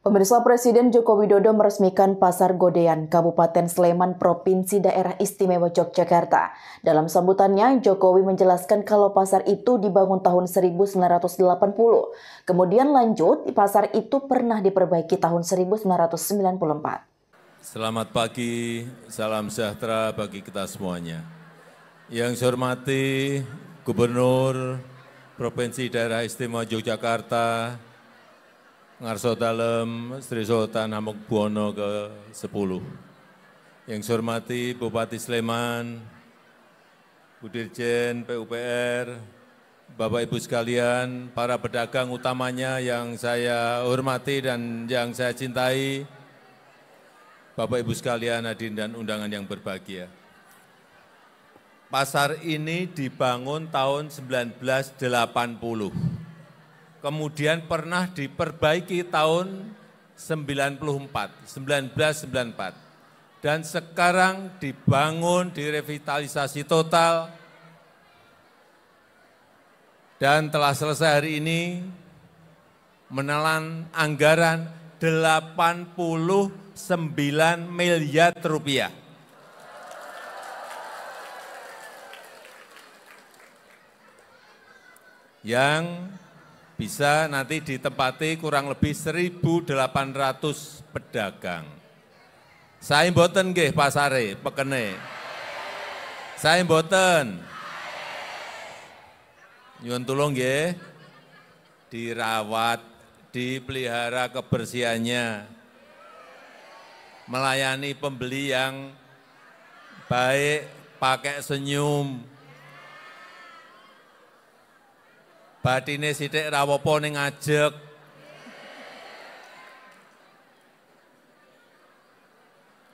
Pemirsa Presiden Joko Widodo meresmikan Pasar Godean, Kabupaten Sleman, Provinsi Daerah Istimewa Yogyakarta. Dalam sambutannya, Jokowi menjelaskan kalau pasar itu dibangun tahun 1980. Kemudian lanjut, pasar itu pernah diperbaiki tahun 1994. Selamat pagi, salam sejahtera bagi kita semuanya. Yang saya hormati Gubernur Provinsi Daerah Istimewa Yogyakarta, Ngarso Dalem Sri Sultan Hamuk Buwono ke-10. Yang saya hormati Bupati Sleman, Budirjen PUPR, Bapak Ibu sekalian, para pedagang utamanya yang saya hormati dan yang saya cintai, Bapak Ibu sekalian hadirin dan undangan yang berbahagia. Pasar ini dibangun tahun 1980 kemudian pernah diperbaiki tahun 94, 1994. Dan sekarang dibangun, direvitalisasi total, dan telah selesai hari ini menelan anggaran 89 miliar rupiah. Yang bisa nanti ditempati kurang lebih 1.800 pedagang. Saya mboten nggih pasare pekene. Saya mboten. Nyuwun tulung nggih. Dirawat, dipelihara kebersihannya. Melayani pembeli yang baik, pakai senyum, Batine sithik rawopo ning laras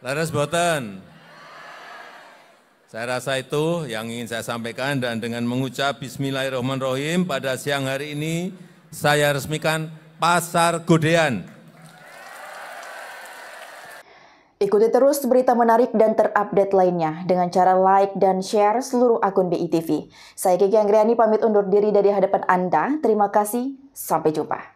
Leres boten? Saya rasa itu yang ingin saya sampaikan dan dengan mengucap bismillahirrahmanirrahim pada siang hari ini saya resmikan Pasar Godean Ikuti terus berita menarik dan terupdate lainnya dengan cara like dan share seluruh akun BITV. Saya Kiki Anggriani pamit undur diri dari hadapan Anda. Terima kasih, sampai jumpa.